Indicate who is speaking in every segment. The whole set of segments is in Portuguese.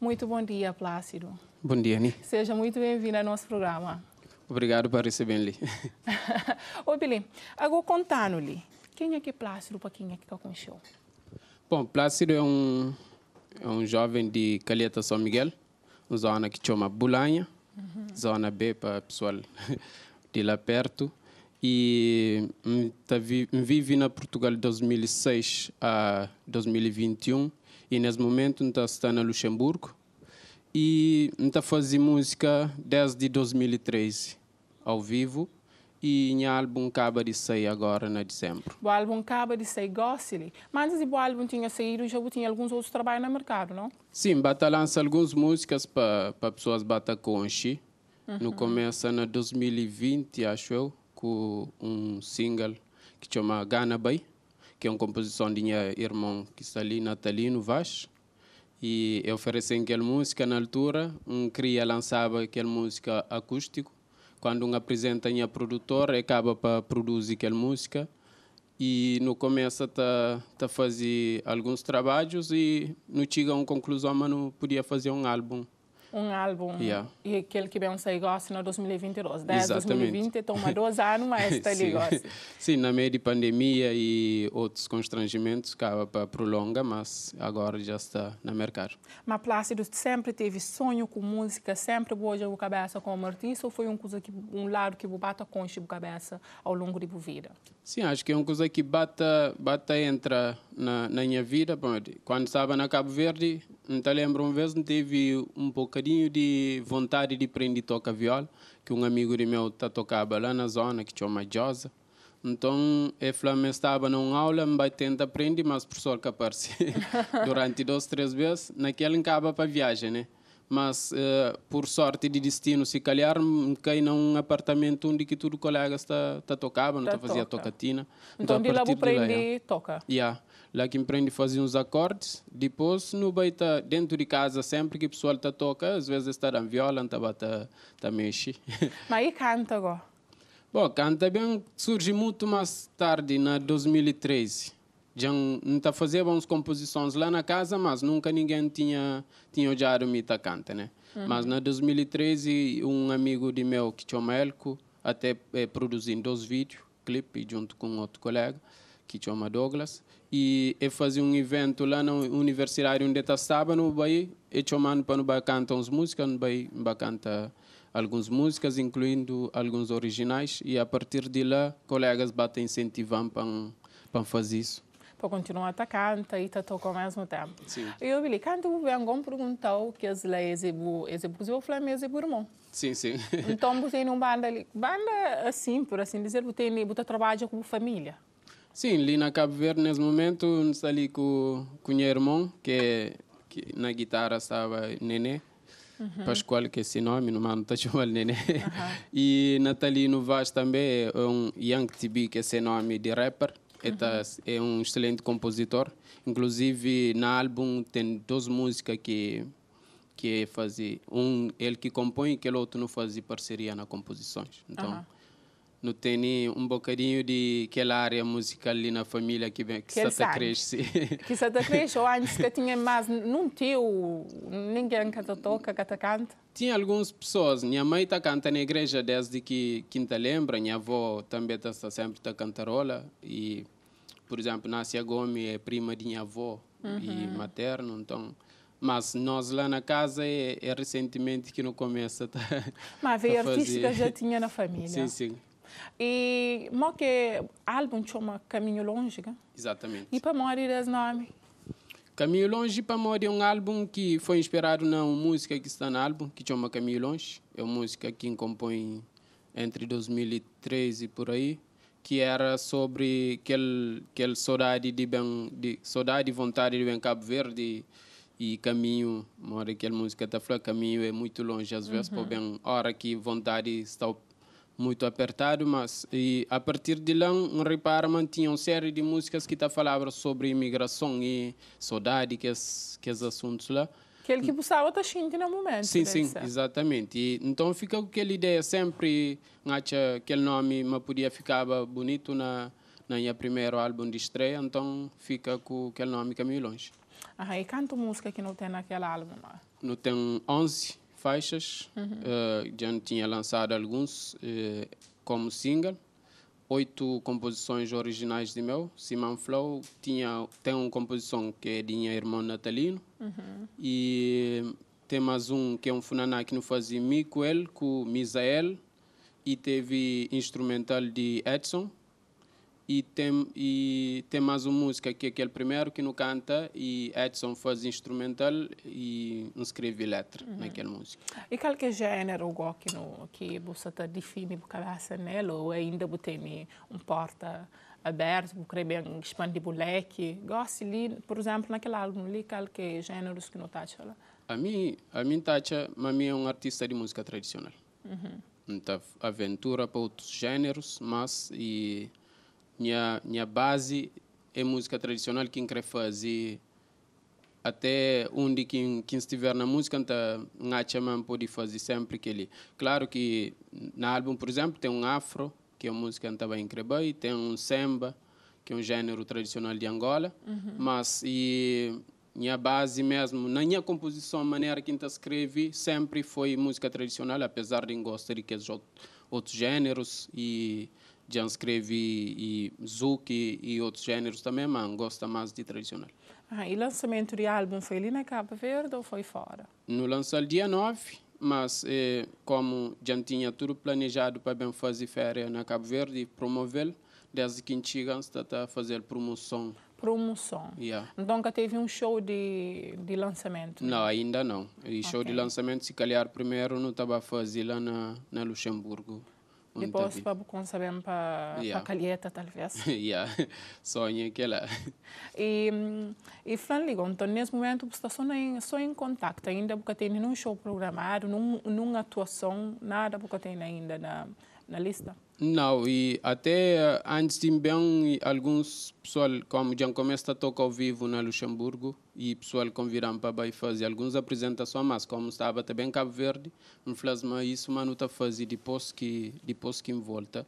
Speaker 1: Muito bom dia, Plácido. Bom dia, Ni. Seja muito bem-vindo ao nosso programa.
Speaker 2: Obrigado por receber-lhe.
Speaker 1: Ô, Billy, agora contando-lhe, quem é que é Plácido para quem é que show?
Speaker 2: Bom, Plácido é um, é um jovem de Calheta, São Miguel, uma zona que chama Bulanha, uhum. zona B para pessoal de lá perto. E hum, tá vi, vive na Portugal de 2006 a 2021 e nesse momento então, está está na Luxemburgo e está então, fazendo música desde 2013 ao vivo e o álbum acaba de sair agora na né, dezembro.
Speaker 1: O álbum acaba de sair Gossily, mas antes do álbum tinha saído já tinha alguns outros trabalhos no mercado, não?
Speaker 2: Sim, bata lança algumas músicas para para pessoas bata conche. Uhum. No começo na 2020 acho eu com um single que chama Gana Bay que é uma composição de minha irmã que está ali, Natalino Vaz. E eu ofereci aquela música na altura, um cria lançava aquela música acústico. Quando um apresenta a minha produtora, acaba para produzir aquela música. E no começo tá tá fazer alguns trabalhos e não chega a uma conclusão, mas não podia fazer um álbum
Speaker 1: um álbum yeah. e aquele que vem sair gosta no 2022 Desde Exatamente. 2020 toma dois anos mas está ali gosta
Speaker 2: sim na meio de pandemia e outros constrangimentos acaba para prolonga mas agora já está no mercado
Speaker 1: mas Plácido sempre teve sonho com música sempre boja o cabeça como artista ou foi um coisa que um lado que bata com a cabeça ao longo de vida
Speaker 2: sim acho que é uma coisa que bata bata entra na, na minha vida. Pronto. Quando estava na Cabo Verde, me lembro uma vez teve um bocadinho de vontade de aprender a tocar viola, que um amigo de meu tá tocava lá na zona, que chama Josa. Então, eu é falei, estava numa aula, me a aprender, mas o professor que apareceu durante duas, três vezes, naquele encaba para viagem, né? mas eh, por sorte de destino, se calhar, caí num apartamento onde que tudo colega está, está tocava, não está tá fazia tocatina. Então, então de lá aprendi lá, toca. Yeah. Lá que aprendi fazer uns acordes, depois no baita dentro de casa sempre que o pessoal está toca, às vezes está na viola, está bata, tá mexe.
Speaker 1: Mas e canta agora?
Speaker 2: Bom, canta bem, surge muito mais tarde, na 2013 já não fazia uns composições lá na casa, mas nunca ninguém tinha tinha olhado me canta, né? Uhum. Mas na 2013 um amigo de meu que chama Elco até eh, produzindo dois vídeos, clipe junto com outro colega que chama Douglas e eu fazia um evento lá na universidade onde eu estava no Bahia, e chamando para cantar uns músicas, no Bahia cantar algumas músicas, incluindo alguns originais e a partir de lá colegas batem incentivando para para fazer isso
Speaker 1: para continuar a cantar e a tocar tá tá ao mesmo tempo. Sim. E eu falei, quando o Bengão perguntou que as leis executam, eu falei, mas é o irmão é
Speaker 2: Sim, sim.
Speaker 1: Então, você tem uma banda ali, banda assim, por assim dizer, você, tem, você trabalha com família.
Speaker 2: Sim, ali na Cabo Verde, nesse momento, está ali com, com meu irmão, que, que na guitarra estava Nenê. Uhum. Pascoal, que é esse nome, não mano, tá chamando Nenê. Uhum. E Natalino Vaz também, é um Young TB, que é esse nome de rapper. Eta uhum. é um excelente compositor. Inclusive, na álbum tem duas músicas que que é fazer um ele que compõe e o outro não faz parceria na composições. Então, uhum. não tem um bocadinho de aquela área musical ali na família que vem que, que Santa cresce.
Speaker 1: Que Santa cresce ou antes que tinha mais não tinha ninguém canta toca, canta canta
Speaker 2: tinha algumas pessoas. Minha mãe está cantando na igreja desde que quinta lembra. Minha avó também está tá sempre tá cantarola. E, por exemplo, Nácia Gomes é prima de minha avó uhum. e materno. Então, mas nós lá na casa é, é recentemente que não começa. Tá,
Speaker 1: mas a veia artística já tinha na família. Sim, sim. E mo que álbum chama Caminho Longe, né?
Speaker 2: Exatamente. E
Speaker 1: para morrer esse nome?
Speaker 2: Caminho Longe para Mori é um álbum que foi inspirado na música que está no álbum, que chama Caminho Longe. É uma música que compõe entre 2013 e por aí, que era sobre aquele, aquele saudade de bem, de saudade e vontade de bem Cabo Verde e caminho, uma hora que a música está falando, caminho é muito longe às vezes, por uhum. bem, hora que vontade está muito apertado, mas e a partir de lá, um reparo tinha uma série de músicas que tá falavam sobre imigração e saudade, que esses que es assuntos lá.
Speaker 1: Que ele que buscava estar xingue no momento. Sim, né, sim, ser.
Speaker 2: exatamente. E, então fica com aquela ideia sempre, acha aquele nome me podia ficar bonito na na minha primeiro álbum de estreia, então fica com aquele nome meio Longe.
Speaker 1: Ah, e canta música que não tem naquele álbum?
Speaker 2: Não tem 11 faixas. Uhum. já tinha lançado alguns eh, como single oito composições originais de meu. Simão Flow tinha, tem uma composição que é de minha irmã Natalino. Uhum. E tem mais um que é um funaná que não fazia miguel com Misael. E teve instrumental de Edson e tem, e tem mais uma música que é aquele primeiro que não canta e Edson faz instrumental e escreve letra uhum. naquela música.
Speaker 1: E qual que é o gênero que, no, que você tá define por cabeça nela ou ainda tem um porta aberto, querer expandir o leque? gosta ali, por exemplo, naquele álbum ali, qual que é gêneros que não tá
Speaker 2: A mim, a mim tacha, mas mim é um artista de música tradicional. Uhum. Então, aventura para outros gêneros, mas e minha minha base é música tradicional que quer fazer até onde quem, quem estiver na música anta então, ngachaman pode fazer sempre que ele claro que na álbum por exemplo tem um afro que é uma música anta então, vai increbar e tem um samba que é um gênero tradicional de Angola uhum. mas e minha base mesmo na minha composição a maneira que anta então escreve sempre foi música tradicional apesar de gostar de que é outros gêneros e já escrevi e zouk e outros gêneros também, mas gosto mais de tradicional.
Speaker 1: Ah, e o lançamento do álbum foi ali na Cabo Verde ou foi fora?
Speaker 2: No lançamento dia 9, mas eh, como já tinha tudo planejado para bem fazer férias na Cabo Verde e promover, desde que chegamos está a fazer promoção.
Speaker 1: Promoção. Yeah. Então, teve um show de, de lançamento? Né? Não,
Speaker 2: ainda não. E show okay. de lançamento, se calhar, primeiro não estava a fazer lá na, na Luxemburgo. Depois para
Speaker 1: o sabemos para yeah. Calheta, talvez. Tá
Speaker 2: yeah. Sonho que lá.
Speaker 1: E, e liga, então nesse momento você está só em, só em contato ainda, porque tem nenhum show programado, nenhuma atuação, nada porque tem ainda na na lista?
Speaker 2: Não, e até eh, antes de bem, alguns pessoal, como já começa a tocar ao vivo na Luxemburgo, e pessoal convidaram para ir fazer algumas apresentações, mas como estava também em Cabo Verde, faz mais isso não está fazer depois que, depois que volta.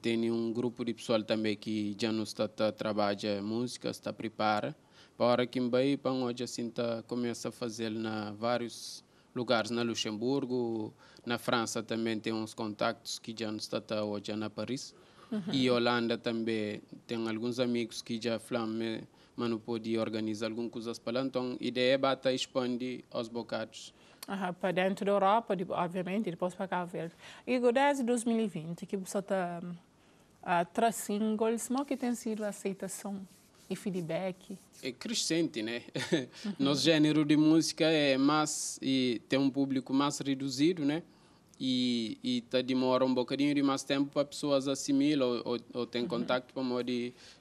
Speaker 2: Tem um grupo de pessoal também que já não está, a tá, trabalhar música, está prepara. Para hora que em vai, para hoje assim, tá, começa a fazer na vários lugares, na Luxemburgo, na França também tem uns contactos que já está hoje na Paris. Uhum. E Holanda também tem alguns amigos que já falam, mas não pode organizar alguma coisas para lá. Então, a ideia é expandir aos bocados.
Speaker 1: Uhum, para dentro da Europa, tipo, obviamente, e depois para cá Verde. E desde é 2020, que você está uh, traçando, como que tem sido a aceitação e feedback?
Speaker 2: É crescente, né? Uhum. Nosso gênero de música é mais e tem um público mais reduzido, né? E, e tá demora um bocadinho de mais tempo para pessoas assimilam ou, ou, ou tem uhum. contato com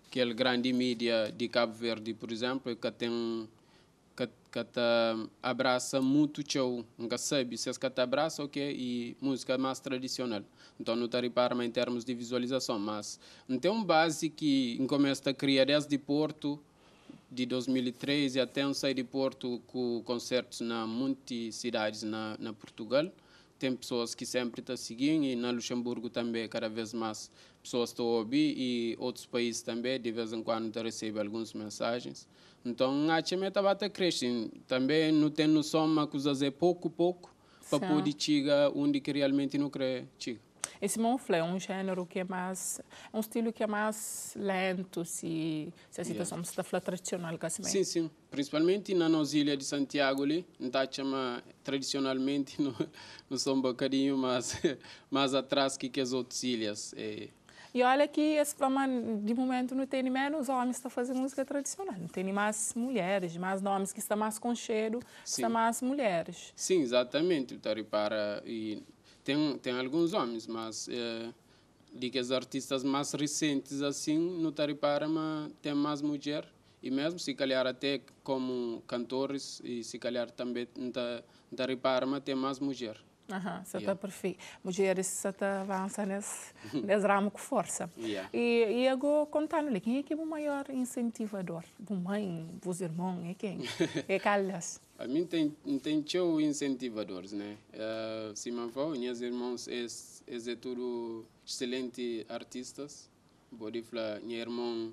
Speaker 2: aquele grande mídia de Cabo Verde, por exemplo, é que tem que ehm, abraça muito show, nunca sabe se kata abraça o okay, e música mais tradicional então não está reparar em termos de visualização mas não tem um base que começa a criar desde Porto de 2013 até um sair de Porto com concertos na muitas cidades na, na Portugal tem pessoas que sempre estão seguindo e na Luxemburgo também é cada vez mais pessoas estão a ouvir e outros países também de vez em quando recebem algumas mensagens. Então a Chime está até crescendo. Também não tem noção, mas coisas é pouco pouco para poder chegar onde que realmente não crê chegar.
Speaker 1: Esse monflé é um gênero que é mais, é um estilo que é mais lento, se, se a situação yeah. está flá tradicional, assim Sim, sim.
Speaker 2: Principalmente na nossa ilha de Santiago, ali, tá chama tradicionalmente, não, não são um bocadinho mais, mais atrás que, que as outras ilhas. É.
Speaker 1: E olha que esse programa, de momento, não tem menos homens que estão tá fazendo música tradicional. Não tem mais mulheres, mais homens que estão mais com concheiro, estão mais
Speaker 2: mulheres. Sim, exatamente. o taripara e tem, tem alguns homens, mas é, digo, os artistas mais recentes, assim, no Tariparama tem mais mulher. E mesmo se calhar até como cantores e se calhar também no Tariparama tem mais mulher.
Speaker 1: Aham, você está perfeito. Mulheres, você está avançando nesse, nesse ramo com
Speaker 2: força. Yeah.
Speaker 1: E, e agora, contando-lhe, quem é que é o maior incentivador? Bom mãe, dos irmãos, é quem? É Calhas?
Speaker 2: A mim tem, tem teu incentivadores, né? Uh, eh, Simanfau, minhas irmãs, é, é tudo excelente artistas. Body falar, minha irmã,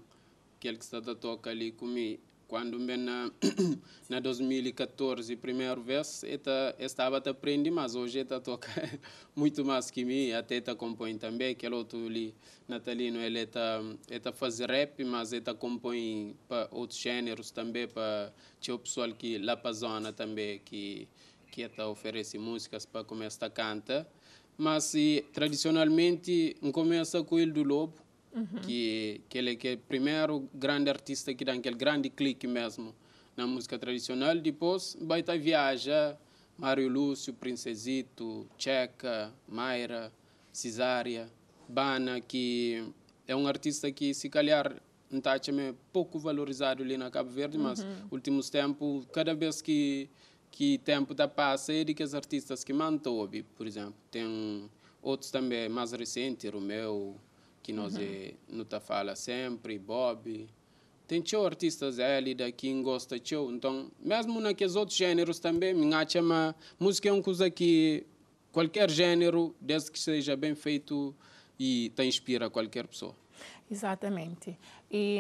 Speaker 2: aquele é que está a tocar ali comigo, quando bem na, na 2014, primeiro verso, estava a aprender, mas hoje está a tocar muito mais que mim, até está compõe também, aquele é outro ali, Natalino, ele está tá a fazer rap, mas está compõe para outros gêneros também, para o pessoal que lá para zona também, que que está oferece músicas para começar a cantar. Mas e, tradicionalmente começa com ele do Lobo, Uhum. Que, que ele que é o primeiro grande artista que dá aquele grande clique mesmo na música tradicional. Depois, vai estar viaja Mário Lúcio, Princesito, Checa, Mayra, Cesária, Bana, que é um artista que, se calhar, está é pouco valorizado ali na Cabo Verde, uhum. mas últimos tempos, cada vez que que tempo da tá passa é de que os artistas que mantou por exemplo, tem outros também mais recentes, Romeu, que nós uhum. é, não tá fala sempre, Bob. Tem tio artistas é ali daqui que gosta tio. Então, mesmo naqueles outros gêneros também, minha chama, música é uma coisa que qualquer gênero, desde que seja bem feito e te inspira qualquer pessoa.
Speaker 1: Exatamente. E